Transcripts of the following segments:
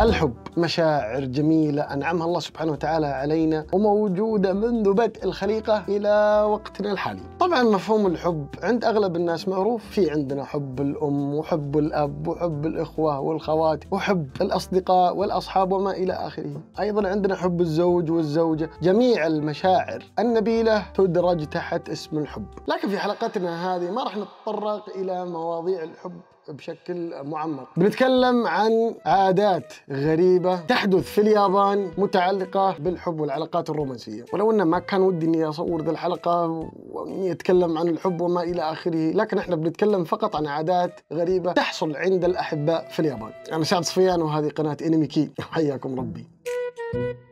الحب مشاعر جميلة أنعمها الله سبحانه وتعالى علينا وموجودة منذ بدء الخليقة إلى وقتنا الحالي طبعا مفهوم الحب عند أغلب الناس معروف في عندنا حب الأم وحب الأب وحب الإخوة والخوات وحب الأصدقاء والأصحاب وما إلى آخره أيضا عندنا حب الزوج والزوجة جميع المشاعر النبيلة تدرج تحت اسم الحب لكن في حلقتنا هذه ما راح نتطرق إلى مواضيع الحب بشكل معمق بنتكلم عن عادات غريبة تحدث في اليابان متعلقة بالحب والعلاقات الرومانسية ولو أنه ما كان ودي أني أصور ذا الحلقة وأني أتكلم عن الحب وما إلى آخره لكن احنا بنتكلم فقط عن عادات غريبة تحصل عند الأحباء في اليابان أنا سعد صفيان وهذه قناة إنمي كي حياكم ربي thank you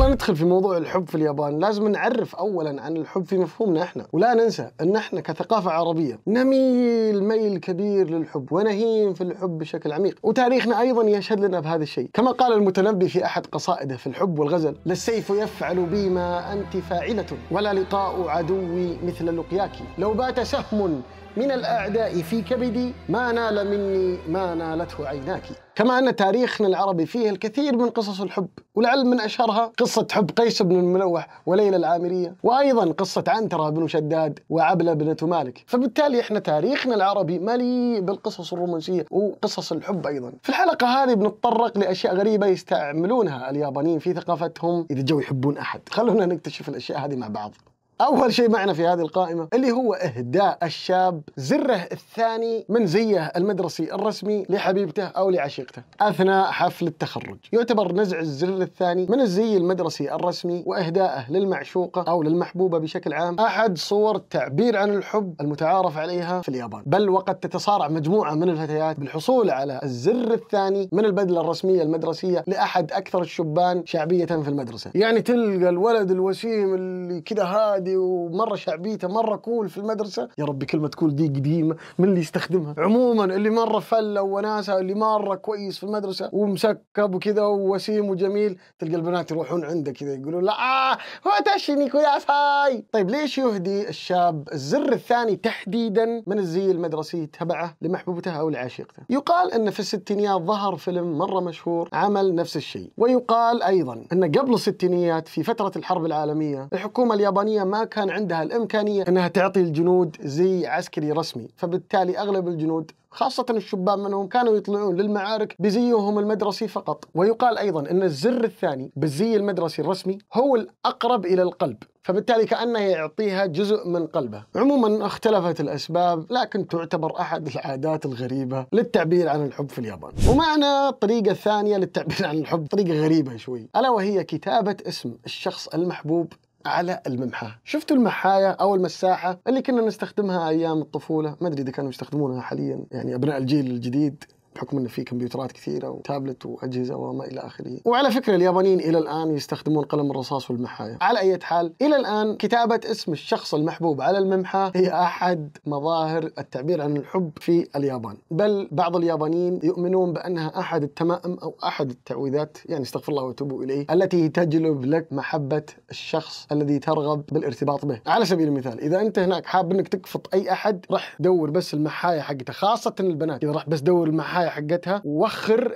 قبل لا ندخل في موضوع الحب في اليابان لازم نعرف اولا عن الحب في مفهومنا احنا ولا ننسى ان احنا كثقافه عربيه نميل ميل كبير للحب ونهيم في الحب بشكل عميق وتاريخنا ايضا يشهد لنا بهذا الشيء كما قال المتنبي في احد قصائده في الحب والغزل للسيف يفعل بي ما انت فاعله ولا لقاء عدوي مثل لقياك لو بات سهم من الأعداء في كبدي ما نال مني ما نالته عيناك كما أن تاريخنا العربي فيه الكثير من قصص الحب ولعل من أشهرها قصة حب قيس بن الملوح وليلى العامرية وأيضا قصة عنترة بن شداد وعبلة بن مالك فبالتالي إحنا تاريخنا العربي مليء بالقصص الرومانسية وقصص الحب أيضا في الحلقة هذه بنتطرق لأشياء غريبة يستعملونها اليابانيين في ثقافتهم إذا جو يحبون أحد خلونا نكتشف الأشياء هذه مع بعض أول شيء معنا في هذه القائمة اللي هو إهداء الشاب زره الثاني من زيه المدرسي الرسمي لحبيبته أو لعشيقته أثناء حفل التخرج يعتبر نزع الزر الثاني من الزي المدرسي الرسمي وإهدائه للمعشوقة أو للمحبوبة بشكل عام أحد صور التعبير عن الحب المتعارف عليها في اليابان بل وقد تتصارع مجموعة من الفتيات بالحصول على الزر الثاني من البدلة الرسمية المدرسية لأحد أكثر الشبان شعبية في المدرسة يعني تلقى الولد الوسيم اللي كذا هادي عندي ومره شعبيته مره كول في المدرسه يا ربي كلمه كول دي قديمه من اللي يستخدمها عموما اللي مره فله وناسه اللي مره كويس في المدرسه ومسكب وكذا ووسيم وجميل تلقى البنات يروحون عنده كذا يقولون لا آه وتشني هاي طيب ليش يهدي الشاب الزر الثاني تحديدا من الزي المدرسي تبعه لمحبوبته او لعاشقته يقال ان في الستينيات ظهر فيلم مره مشهور عمل نفس الشيء ويقال ايضا ان قبل الستينيات في فتره الحرب العالميه الحكومه اليابانيه ما ما كان عندها الامكانيه انها تعطي الجنود زي عسكري رسمي، فبالتالي اغلب الجنود خاصة الشباب منهم كانوا يطلعون للمعارك بزيهم المدرسي فقط ويقال أيضا أن الزر الثاني بالزي المدرسي الرسمي هو الأقرب إلى القلب فبالتالي كأنه يعطيها جزء من قلبه عموما اختلفت الأسباب لكن تعتبر أحد العادات الغريبة للتعبير عن الحب في اليابان ومعنا الطريقة الثانية للتعبير عن الحب طريقة غريبة شوي ألا وهي كتابة اسم الشخص المحبوب على الممحاة شفتوا المحاية أو المساحة اللي كنا نستخدمها أيام الطفولة ما أدري إذا كانوا يستخدمونها حاليا يعني أبناء الجيل الجديد بحكم أن في كمبيوترات كثيرة وتابلت وأجهزة وما إلى آخره وعلى فكرة اليابانيين إلى الآن يستخدمون قلم الرصاص والمحاية على أي حال إلى الآن كتابة اسم الشخص المحبوب على الممحى هي أحد مظاهر التعبير عن الحب في اليابان بل بعض اليابانيين يؤمنون بأنها أحد التمائم أو أحد التعويذات يعني استغفر الله وتوبوا إليه التي تجلب لك محبة الشخص الذي ترغب بالارتباط به على سبيل المثال إذا أنت هناك حاب أنك تقفط أي أحد رح دور بس المحاية حقته خاصة البنات إذا راح بس دور المحاية البدايه حقتها ووخر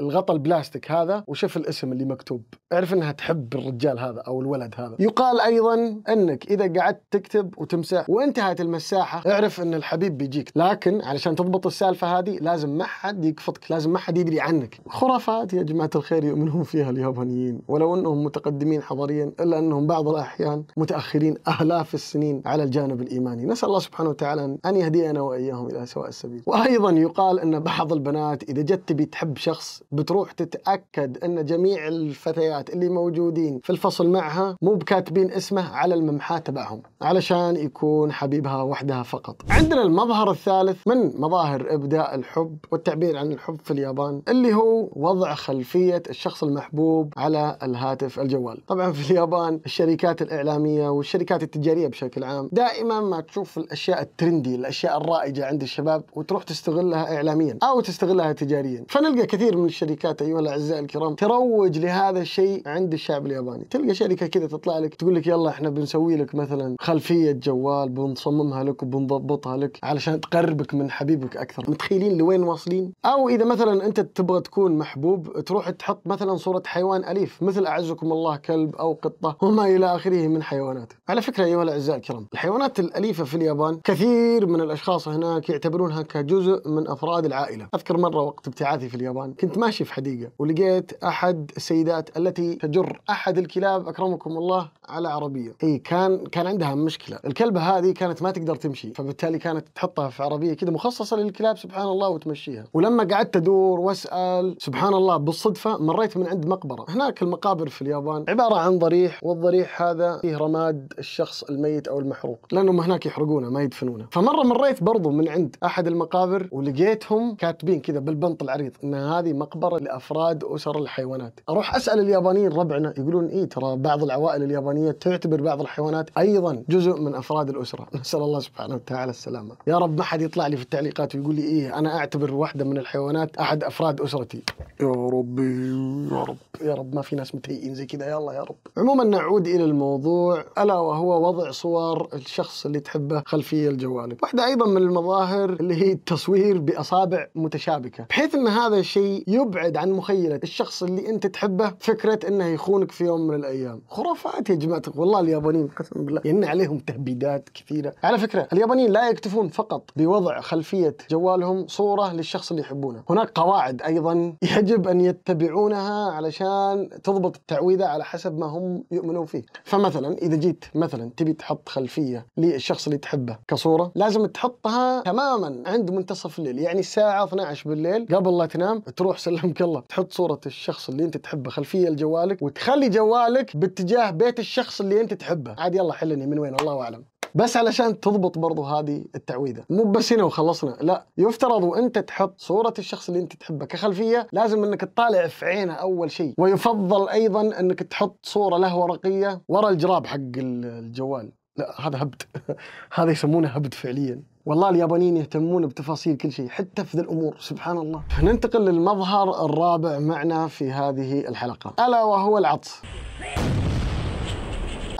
الغطا البلاستيك هذا وشوف الاسم اللي مكتوب اعرف انها تحب الرجال هذا او الولد هذا يقال ايضا انك اذا قعدت تكتب وتمسح وانتهت المساحه اعرف ان الحبيب بيجيك لكن علشان تضبط السالفه هذه لازم ما حد يقفطك لازم ما حد يدري عنك خرافات يا جماعه الخير يؤمنون فيها اليابانيين ولو انهم متقدمين حضاريا الا انهم بعض الاحيان متاخرين الاف السنين على الجانب الايماني نسال الله سبحانه وتعالى ان يهدينا واياهم الى سواء السبيل وايضا يقال ان بعض حظ البنات اذا جت تبي تحب شخص بتروح تتاكد ان جميع الفتيات اللي موجودين في الفصل معها مو بكاتبين اسمه على الممحاه تبعهم علشان يكون حبيبها وحدها فقط عندنا المظهر الثالث من مظاهر ابداء الحب والتعبير عن الحب في اليابان اللي هو وضع خلفيه الشخص المحبوب على الهاتف الجوال طبعا في اليابان الشركات الاعلاميه والشركات التجاريه بشكل عام دائما ما تشوف الاشياء الترندي الاشياء الرائجه عند الشباب وتروح تستغلها اعلاميا أو تستغلها تجاريا فنلقى كثير من الشركات أيها الأعزاء الكرام تروج لهذا الشيء عند الشعب الياباني تلقى شركة كذا تطلع لك تقول لك يلا احنا بنسوي لك مثلا خلفية جوال بنصممها لك وبنضبطها لك علشان تقربك من حبيبك أكثر متخيلين لوين واصلين أو إذا مثلا أنت تبغى تكون محبوب تروح تحط مثلا صورة حيوان أليف مثل أعزكم الله كلب أو قطة وما إلى آخره من حيوانات على فكرة أيها الأعزاء الكرام الحيوانات الأليفة في اليابان كثير من الأشخاص هناك يعتبرونها كجزء من أفراد العائلة العائله اذكر مره وقت ابتعاثي في اليابان كنت ماشي في حديقه ولقيت احد السيدات التي تجر احد الكلاب اكرمكم الله على عربيه اي كان كان عندها مشكله الكلبه هذه كانت ما تقدر تمشي فبالتالي كانت تحطها في عربيه كذا مخصصه للكلاب سبحان الله وتمشيها ولما قعدت ادور واسال سبحان الله بالصدفه مريت من عند مقبره هناك المقابر في اليابان عباره عن ضريح والضريح هذا فيه رماد الشخص الميت او المحروق لانهم هناك يحرقونه ما يدفنونه فمره مريت برضو من عند احد المقابر ولقيتهم كاتبين كذا بالبنط العريض ان هذه مقبره لافراد اسر الحيوانات اروح اسال اليابانيين ربعنا يقولون اي ترى بعض العوائل اليابانيه تعتبر بعض الحيوانات ايضا جزء من افراد الاسره نسال الله سبحانه وتعالى السلامه يا رب ما حد يطلع لي في التعليقات ويقول لي ايه انا اعتبر واحده من الحيوانات احد افراد اسرتي يا ربي يا رب يا رب ما في ناس متهيئين زي كذا يا الله يا رب عموما نعود الى الموضوع الا وهو وضع صور الشخص اللي تحبه خلفيه لجوالك واحده ايضا من المظاهر اللي هي التصوير باصابع متشابكه بحيث ان هذا الشيء يبعد عن مخيله الشخص اللي انت تحبه فكره انه يخونك في يوم من الايام خرافات يا جماعه والله اليابانيين قسما بالله يعني عليهم تهبيدات كثيره على فكره اليابانيين لا يكتفون فقط بوضع خلفيه جوالهم صوره للشخص اللي يحبونه هناك قواعد ايضا يجب ان يتبعونها علشان تضبط التعويذه على حسب ما هم يؤمنون فيه فمثلا اذا جيت مثلا تبي تحط خلفيه للشخص اللي تحبه كصوره لازم تحطها تماما عند منتصف الليل يعني الساعه الساعه 12 بالليل قبل لا تنام تروح سلمك الله تحط صوره الشخص اللي انت تحبه خلفيه لجوالك وتخلي جوالك باتجاه بيت الشخص اللي انت تحبه عاد يلا حلني من وين الله اعلم بس علشان تضبط برضو هذه التعويذة مو بس هنا وخلصنا لا يفترض وانت تحط صورة الشخص اللي انت تحبه كخلفية لازم انك تطالع في عينه اول شيء ويفضل ايضا انك تحط صورة له ورقية ورا الجراب حق الجوال لا هذا هبد هذا يسمونه هبد فعليا والله اليابانيين يهتمون بتفاصيل كل شيء حتى في ذي الامور سبحان الله ننتقل للمظهر الرابع معنا في هذه الحلقه الا وهو العطس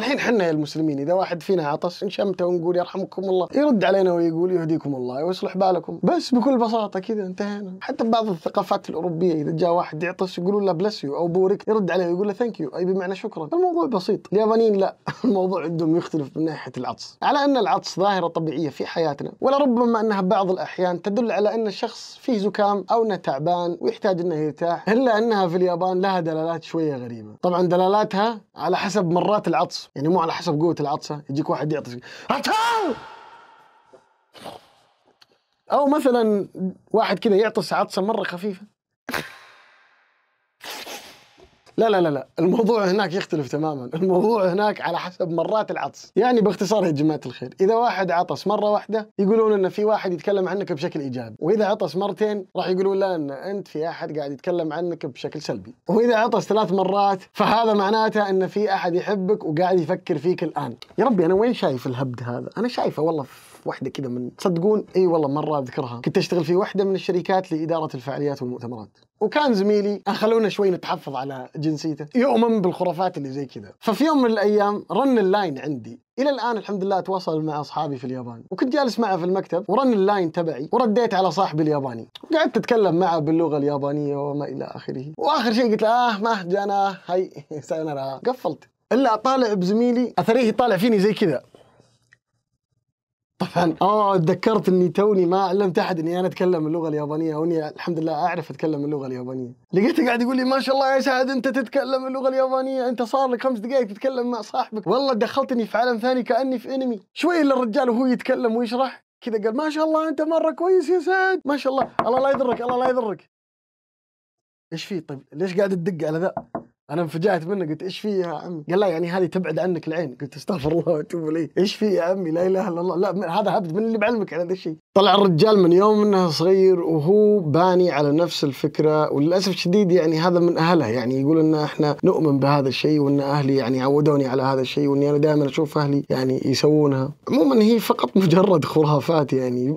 الحين حنا المسلمين اذا واحد فينا عطس نشمته ونقول يرحمكم الله يرد علينا ويقول يهديكم الله ويصلح بالكم بس بكل بساطه كذا انتهينا حتى بعض الثقافات الاوروبيه اذا جاء واحد يعطس يقولون له بلس يو او بورك يرد عليه ويقول له ثانك يو اي بمعنى شكرا الموضوع بسيط اليابانيين لا الموضوع عندهم يختلف من ناحيه العطس على ان العطس ظاهره طبيعيه في حياتنا ولربما انها بعض الاحيان تدل على ان الشخص فيه زكام او انه تعبان ويحتاج انه يرتاح الا انها في اليابان لها دلالات شويه غريبه طبعا دلالاتها على حسب مرات العطس يعني مو على حسب قوه العطسه يجيك واحد يعطس او مثلا واحد كذا يعطس عطسه مره خفيفه لا لا لا لا الموضوع هناك يختلف تماما الموضوع هناك على حسب مرات العطس يعني باختصار يا جماعه الخير اذا واحد عطس مره واحده يقولون ان في واحد يتكلم عنك بشكل ايجابي واذا عطس مرتين راح يقولون لا ان انت في احد قاعد يتكلم عنك بشكل سلبي واذا عطس ثلاث مرات فهذا معناته ان في احد يحبك وقاعد يفكر فيك الان يا ربي انا وين شايف الهبد هذا انا شايفه والله في واحده كذا من تصدقون اي والله مره اذكرها كنت اشتغل في واحده من الشركات لاداره الفعاليات والمؤتمرات وكان زميلي خلونا شوي نتحفظ على جنسيته يؤمن بالخرافات اللي زي كذا ففي يوم من الايام رن اللاين عندي الى الان الحمد لله اتواصل مع اصحابي في اليابان وكنت جالس معه في المكتب ورن اللاين تبعي ورديت على صاحبي الياباني وقعدت اتكلم معه باللغه اليابانيه وما الى اخره واخر شيء قلت له اه ما جانا هاي سايونارا قفلت الا اطالع بزميلي اثريه يطالع فيني زي كذا طبعا اه تذكرت اني توني ما علمت احد اني انا اتكلم اللغه اليابانيه واني الحمد لله اعرف اتكلم اللغه اليابانيه لقيته قاعد يقول لي ما شاء الله يا سعد انت تتكلم اللغه اليابانيه انت صار لك خمس دقائق تتكلم مع صاحبك والله دخلتني في عالم ثاني كاني في انمي شوي الا الرجال وهو يتكلم ويشرح كذا قال ما شاء الله انت مره كويس يا سعد ما شاء الله الله لا يضرك الله لا يضرك ايش في طيب ليش قاعد تدق على ذا انا انفجعت منه قلت ايش في يا عمي؟ قال لا يعني هذه تبعد عنك العين قلت استغفر الله واتوب اليه، ايش في يا عمي لا اله الا الله لا هذا هبد من اللي بعلمك على هذا الشيء. طلع الرجال من يوم انه صغير وهو باني على نفس الفكره وللاسف الشديد يعني هذا من اهله يعني يقول ان احنا نؤمن بهذا الشيء وان اهلي يعني عودوني على هذا الشيء واني انا دائما اشوف اهلي يعني يسوونها. عموما هي فقط مجرد خرافات يعني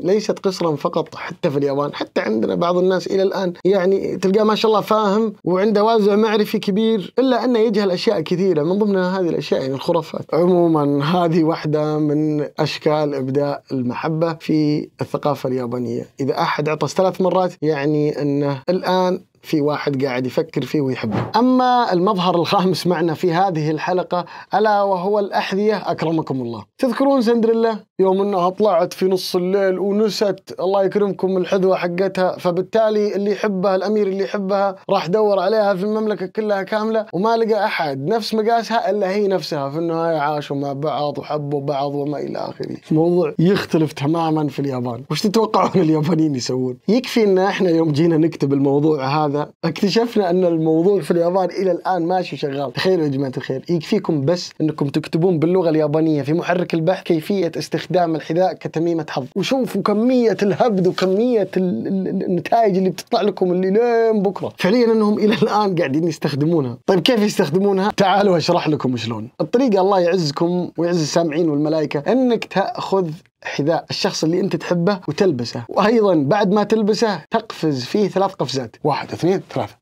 ليست قصرا فقط حتى في اليابان، حتى عندنا بعض الناس الى الان يعني تلقاه ما شاء الله فاهم وعنده وازع معرفي شيء كبير الا انه يجهل اشياء كثيره من ضمنها هذه الاشياء يعني الخرافات. عموما هذه واحده من اشكال ابداء المحبه في الثقافه اليابانيه، اذا احد عطس ثلاث مرات يعني انه الان في واحد قاعد يفكر فيه ويحبه أما المظهر الخامس معنا في هذه الحلقة ألا وهو الأحذية أكرمكم الله تذكرون سندريلا يوم أنها طلعت في نص الليل ونست الله يكرمكم الحذوة حقتها فبالتالي اللي يحبها الأمير اللي يحبها راح دور عليها في المملكة كلها كاملة وما لقى أحد نفس مقاسها إلا هي نفسها في النهاية عاشوا مع بعض وحبوا بعض وما إلى آخره موضوع يختلف تماما في اليابان وش تتوقعون اليابانيين يسوون يكفي أن احنا يوم جينا نكتب الموضوع هذا هذا اكتشفنا ان الموضوع في اليابان الى الان ماشي وشغال تخيلوا يا جماعه الخير يكفيكم بس انكم تكتبون باللغه اليابانيه في محرك البحث كيفيه استخدام الحذاء كتميمه حظ وشوفوا كميه الهبد وكميه النتائج اللي بتطلع لكم اللي لين بكره فعليا انهم الى الان قاعدين يستخدمونها طيب كيف يستخدمونها تعالوا اشرح لكم شلون الطريقه الله يعزكم ويعز السامعين والملائكه انك تاخذ حذاء الشخص اللي انت تحبه وتلبسه وايضا بعد ما تلبسه تقفز فيه ثلاث قفزات واحد اثنين ثلاثة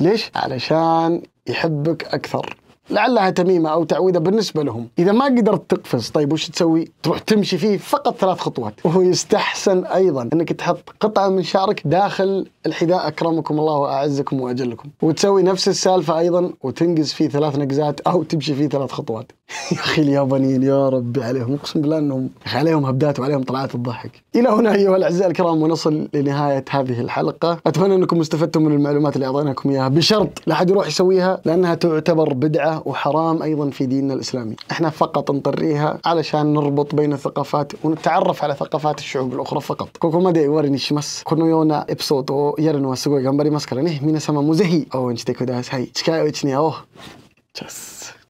ليش؟ علشان يحبك اكثر لعلها تميمة أو تعويذة بالنسبة لهم إذا ما قدرت تقفز طيب وش تسوي تروح تمشي فيه فقط ثلاث خطوات وهو يستحسن أيضا أنك تحط قطعة من شعرك داخل الحذاء أكرمكم الله وأعزكم وأجلكم وتسوي نفس السالفة أيضا وتنقز فيه ثلاث نقزات أو تمشي فيه ثلاث خطوات يا اخي اليابانيين يا ربي عليهم اقسم بالله انهم عليهم هبدات وعليهم طلعات الضحك. الى هنا ايها الاعزاء الكرام ونصل لنهايه هذه الحلقه، اتمنى انكم استفدتم من المعلومات اللي اعطيناكم اياها بشرط لا احد يروح يسويها لانها تعتبر بدعه وحرام ايضا في ديننا الاسلامي، احنا فقط نطريها علشان نربط بين الثقافات ونتعرف على ثقافات الشعوب الاخرى فقط. ここまで終わりにします。このようなエピソードをやるのはすごい頑張りますからね。皆様もぜひ応援してください。近いうちに会おう。チャス。